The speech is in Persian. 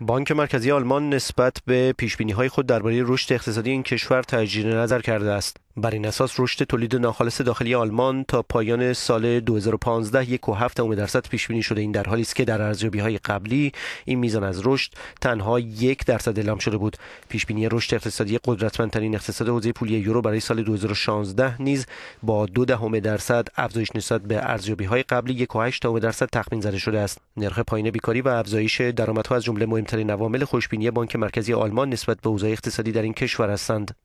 بانک مرکزی آلمان نسبت به پیش های خود درباره رشد اقتصادی این کشور تجدید نظر کرده است. بر این اساس رشد تولید ناخالص داخلی آلمان تا پایان سال 2015 یک و درصد پیش بینی شده این در حالی است که در ارزیابی های قبلی این میزان از رشد تنها یک درصد اعلام شده بود پیش بینی رشد اقتصادی قدرتمندترین اقتصاد حوزه پولی یورو برای سال 2016 نیز با دو دهم درصد افزایش نسبت به ارزیابی های قبلی یک و درصد تخمین زده شده است نرخ پایین بیکاری و افزایش درآمدها از جمله مهمترین عوامل خوشبینی بانک مرکزی آلمان نسبت به اوضاع اقتصادی در این کشور هستند